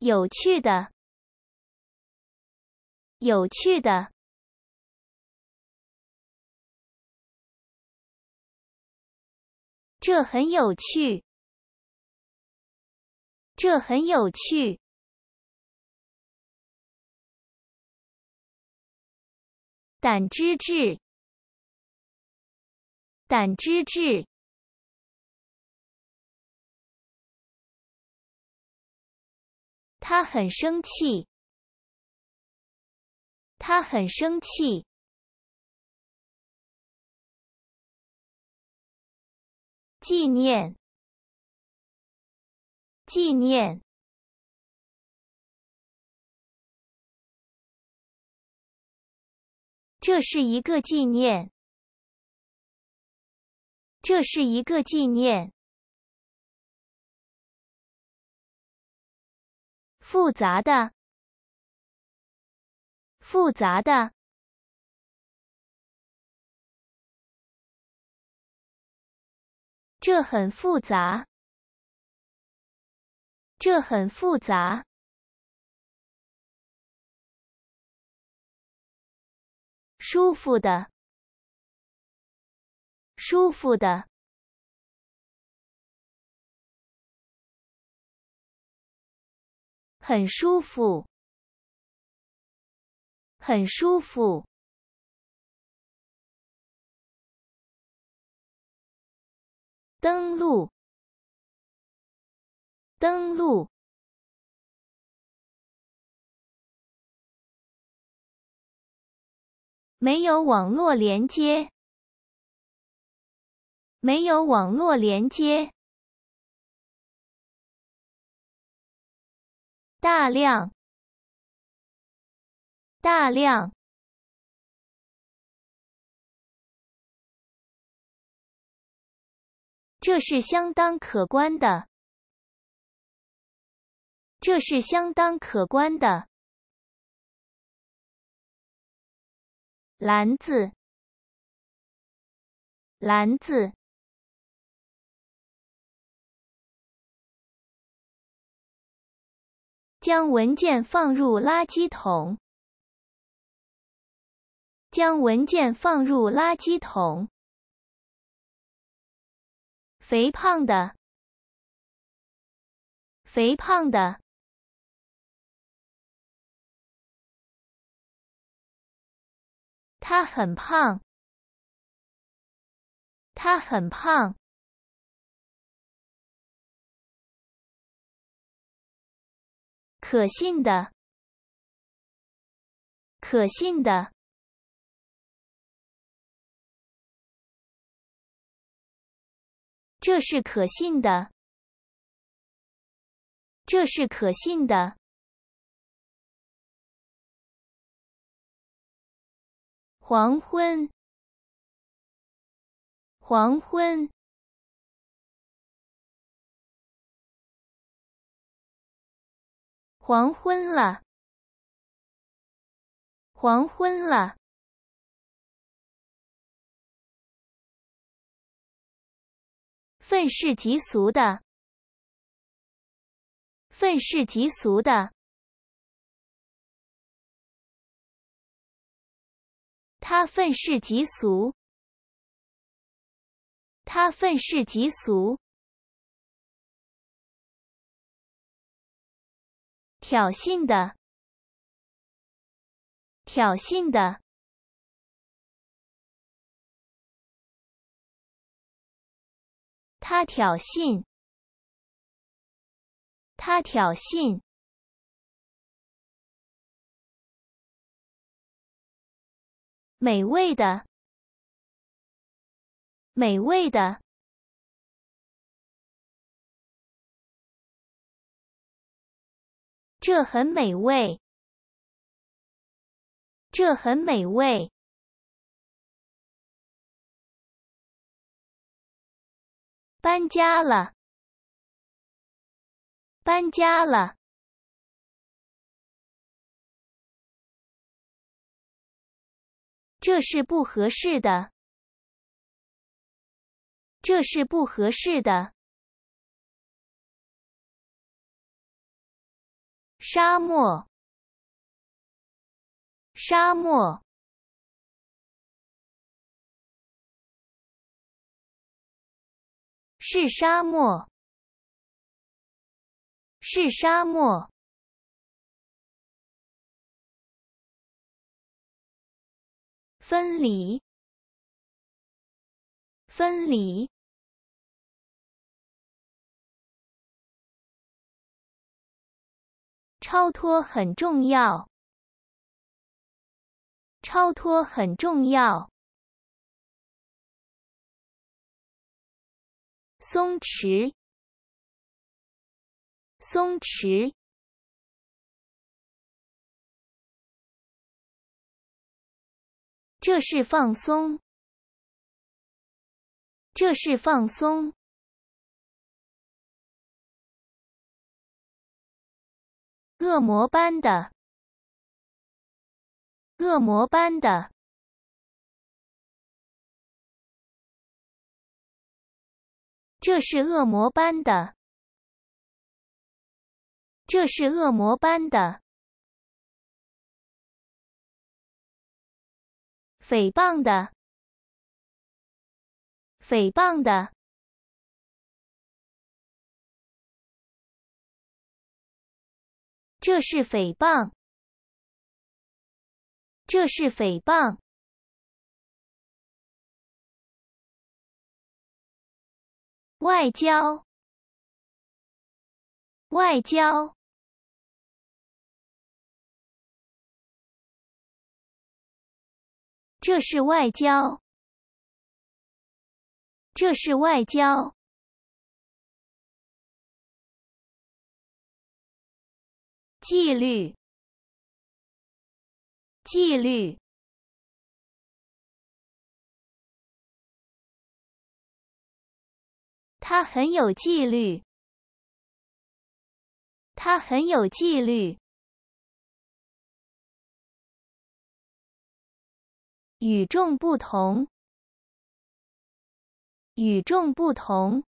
有趣的，有趣的，这很有趣，这很有趣。胆汁质，胆汁质。他很生气，他很生气。纪念，纪念。这是一个纪念，这是一个纪念。复杂的，复杂的，这很复杂，这很复杂。舒服的，舒服的。很舒服，很舒服。登录，登录。没有网络连接，没有网络连接。大量，大量，这是相当可观的，这是相当可观的。篮子，篮子。将文件放入垃圾桶。将文件放入垃圾桶。肥胖的，肥胖的，他很胖，他很胖。可信的，可信的，这是可信的，这是可信的。黄昏，黄昏。黄昏了，黄昏了。愤世嫉俗的，愤世嫉俗的。他愤世嫉俗，他愤世嫉俗。挑衅的，挑衅的。他挑衅，他挑衅。美味的，美味的。这很美味，这很美味。搬家了，搬家了。这是不合适的，这是不合适的。沙漠，沙漠，是沙漠，是沙漠，分离，分离。超脱很重要，超脱很重要。松弛，松弛，这是放松，这是放松。恶魔般的，恶魔般的，这是恶魔般的，这是恶魔般的，诽谤的，诽谤的。这是诽谤，这是诽谤，外交，外交，这是外交，这是外交。纪律，纪律。他很有纪律，他很有纪律。与众不同，与众不同。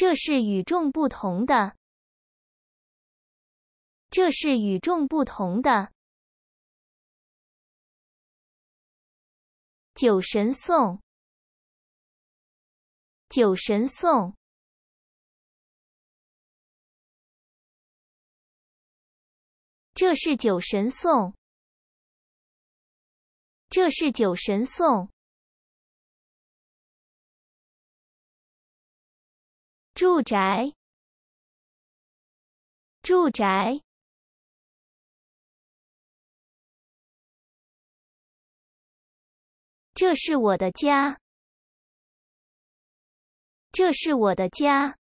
这是与众不同的，这是与众不同的。酒神颂，酒神颂，这是酒神颂，这是酒神颂。住宅，住宅。这是我的家，这是我的家。